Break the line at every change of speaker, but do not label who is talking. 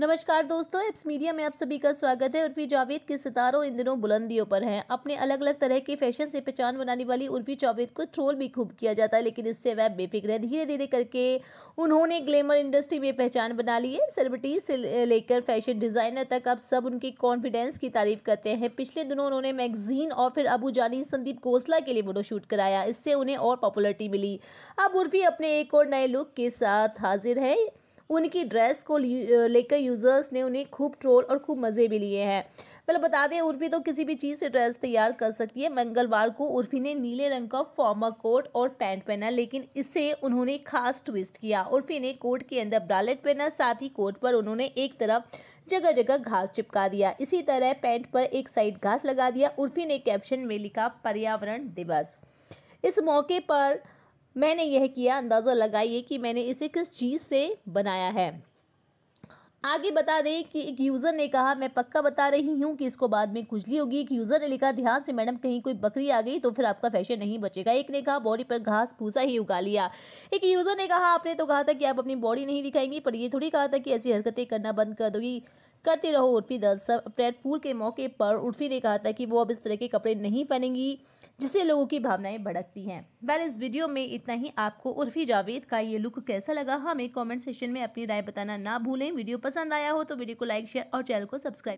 नमस्कार दोस्तों apps media में आप सभी का स्वागत है उर्फी जावेद के सितारों इन दिनों बुलंदियों पर हैं अपने अलग अलग तरह के फैशन से पहचान बनाने वाली उर्फी जावेद को ट्रोल भी खूब किया जाता है लेकिन इससे वह बेफिक्र है धीरे धीरे करके उन्होंने ग्लैमर इंडस्ट्री में पहचान बना ली है सेलिब्रिटीज से लेकर फैशन डिज़ाइनर तक अब सब उनकी कॉन्फिडेंस की तारीफ करते हैं पिछले दिनों उन्होंने मैगजीन और फिर अबू जानी संदीप घोसला के लिए फोटो शूट कराया इससे उन्हें और पॉपुलरिटी मिली अब उर्फी अपने एक और नए लुक के साथ हाजिर है उनकी ड्रेस को लेकर यूज़र्स ने उन्हें खूब ट्रोल और खूब मज़े भी लिए हैं पहले बता दें उर्फी तो किसी भी चीज़ से ड्रेस तैयार कर सकती है मंगलवार को उर्फी ने नीले रंग का फॉर्मा कोट और पैंट पहना लेकिन इसे उन्होंने खास ट्विस्ट किया उर्फी ने कोट के अंदर ब्रालेट पहना साथ ही कोट पर उन्होंने एक तरफ जगह जगह घास चिपका दिया इसी तरह पैंट पर एक साइड घास लगा दिया उर्फी ने कैप्शन में लिखा पर्यावरण दिवस इस मौके पर मैंने यह किया अंदाज़ा लगाइए कि मैंने इसे किस चीज़ से बनाया है आगे बता दें कि एक यूज़र ने कहा मैं पक्का बता रही हूँ कि इसको बाद में खुजली होगी एक यूज़र ने लिखा ध्यान से मैडम कहीं कोई बकरी आ गई तो फिर आपका फैशन नहीं बचेगा एक ने कहा बॉडी पर घास भूसा ही उगा लिया एक यूज़र ने कहा आपने तो कहा था कि आप अपनी बॉडी नहीं दिखाएंगी पर यह थोड़ी कहा था कि ऐसी हरकतें करना बंद कर दोगी करते रहो उर्फी दस अप्रैल फूल के मौके पर उर्फी ने कहा था कि वो अब इस तरह के कपड़े नहीं पहनेंगी जिससे लोगों की भावनाएं भड़कती हैं वेल इस वीडियो में इतना ही आपको उर्फी जावेद का ये लुक कैसा लगा हमें कमेंट सेक्शन में अपनी राय बताना ना भूलें वीडियो पसंद आया हो तो वीडियो को लाइक शेयर और चैनल को सब्सक्राइब